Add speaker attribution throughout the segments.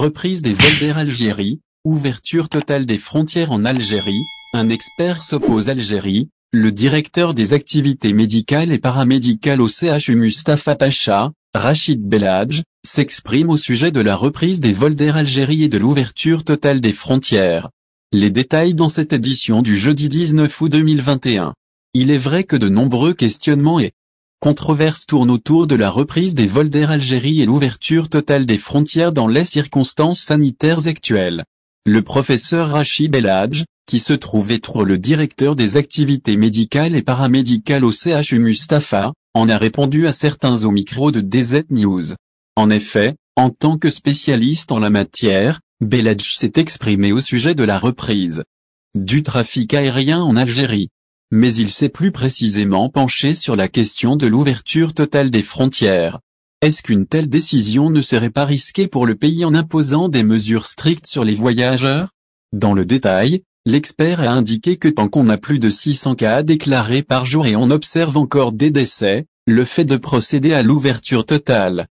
Speaker 1: reprise des vols d'air Algérie, ouverture totale des frontières en Algérie, un expert s'oppose Algérie, le directeur des activités médicales et paramédicales au CHU Mustafa Pacha, Rachid Belhadj, s'exprime au sujet de la reprise des vols d'Air Algérie et de l'ouverture totale des frontières. Les détails dans cette édition du jeudi 19 août 2021. Il est vrai que de nombreux questionnements et controverse tourne autour de la reprise des vols d'Air Algérie et l'ouverture totale des frontières dans les circonstances sanitaires actuelles. Le professeur Rachid Beladj, qui se trouve être le directeur des activités médicales et paramédicales au CHU Mustapha, en a répondu à certains au micro de DZ News. En effet, en tant que spécialiste en la matière, Beladj s'est exprimé au sujet de la reprise du trafic aérien en Algérie mais il s'est plus précisément penché sur la question de l'ouverture totale des frontières. Est-ce qu'une telle décision ne serait pas risquée pour le pays en imposant des mesures strictes sur les voyageurs Dans le détail, l'expert a indiqué que tant qu'on a plus de 600 cas déclarés par jour et on observe encore des décès, le fait de procéder à l'ouverture totale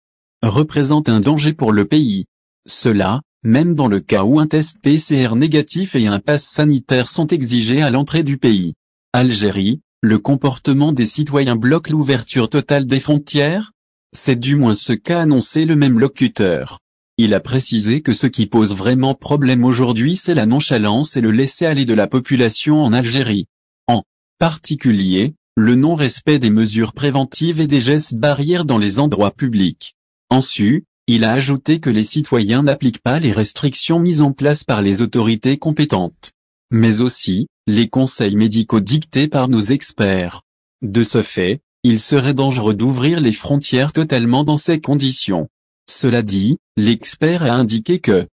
Speaker 1: représente un danger pour le pays. Cela, même dans le cas où un test PCR négatif et un pass sanitaire sont exigés à l'entrée du pays. Algérie, le comportement des citoyens bloque l'ouverture totale des frontières C'est du moins ce qu'a annoncé le même locuteur. Il a précisé que ce qui pose vraiment problème aujourd'hui c'est la nonchalance et le laisser-aller de la population en Algérie. En particulier, le non-respect des mesures préventives et des gestes barrières dans les endroits publics. Ensuite, il a ajouté que les citoyens n'appliquent pas les restrictions mises en place par les autorités compétentes mais aussi les conseils médicaux dictés par nos experts. De ce fait, il serait dangereux d'ouvrir les frontières totalement dans ces conditions. Cela dit, l'expert a indiqué que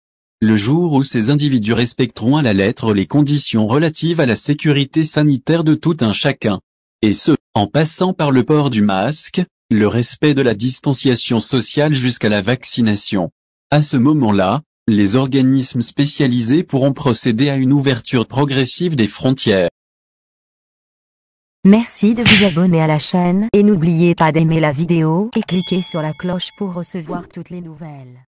Speaker 1: le jour où ces individus respecteront à la lettre les conditions relatives à la sécurité sanitaire de tout un chacun, et ce, en passant par le port du masque, le respect de la distanciation sociale jusqu'à la vaccination. À ce moment-là, les organismes spécialisés pourront procéder à une ouverture progressive des frontières. Merci de vous abonner à la chaîne et n'oubliez pas d'aimer la vidéo et cliquer sur la cloche pour recevoir toutes les nouvelles.